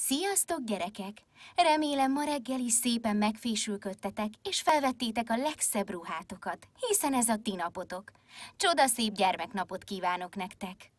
Sziasztok, gyerekek! Remélem ma reggel is szépen megfésülködtetek, és felvettétek a legszebb ruhátokat, hiszen ez a ti napotok. Csodaszép gyermeknapot kívánok nektek!